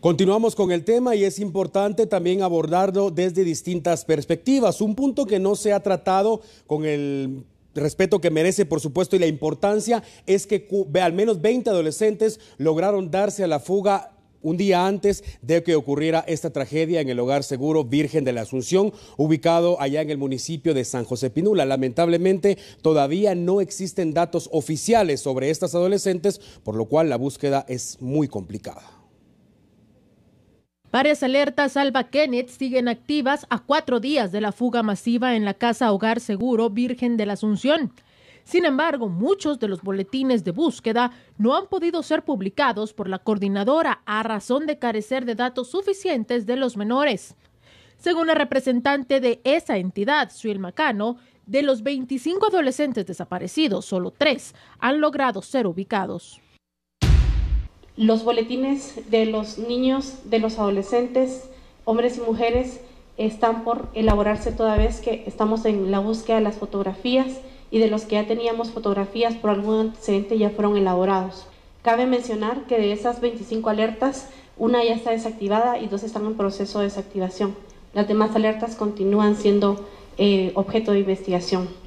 Continuamos con el tema y es importante también abordarlo desde distintas perspectivas. Un punto que no se ha tratado con el respeto que merece, por supuesto, y la importancia es que al menos 20 adolescentes lograron darse a la fuga un día antes de que ocurriera esta tragedia en el hogar seguro Virgen de la Asunción, ubicado allá en el municipio de San José Pinula. Lamentablemente, todavía no existen datos oficiales sobre estas adolescentes, por lo cual la búsqueda es muy complicada. Varias alertas Alba Kenneth siguen activas a cuatro días de la fuga masiva en la casa Hogar Seguro Virgen de la Asunción. Sin embargo, muchos de los boletines de búsqueda no han podido ser publicados por la coordinadora a razón de carecer de datos suficientes de los menores. Según la representante de esa entidad, Suil Macano, de los 25 adolescentes desaparecidos, solo tres han logrado ser ubicados los boletines de los niños, de los adolescentes, hombres y mujeres, están por elaborarse toda vez que estamos en la búsqueda de las fotografías y de los que ya teníamos fotografías por algún antecedente ya fueron elaborados. Cabe mencionar que de esas 25 alertas, una ya está desactivada y dos están en proceso de desactivación. Las demás alertas continúan siendo eh, objeto de investigación.